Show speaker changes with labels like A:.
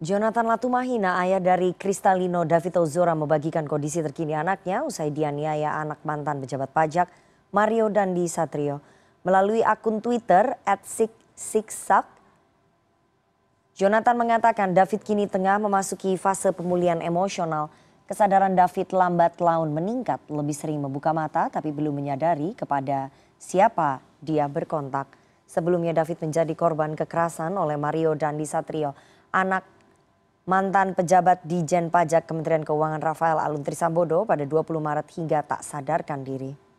A: Jonathan Latumahina, ayah dari Kristalino David Ozora membagikan kondisi terkini anaknya usai dianiaya anak mantan pejabat pajak Mario Dandi Satrio. Melalui akun Twitter at Jonathan mengatakan David kini tengah memasuki fase pemulihan emosional. Kesadaran David lambat laun meningkat, lebih sering membuka mata tapi belum menyadari kepada siapa dia berkontak. Sebelumnya David menjadi korban kekerasan oleh Mario Dandi Satrio, anak mantan pejabat di jen pajak kementerian keuangan rafael aluntri sambodo pada 20 maret hingga tak sadarkan diri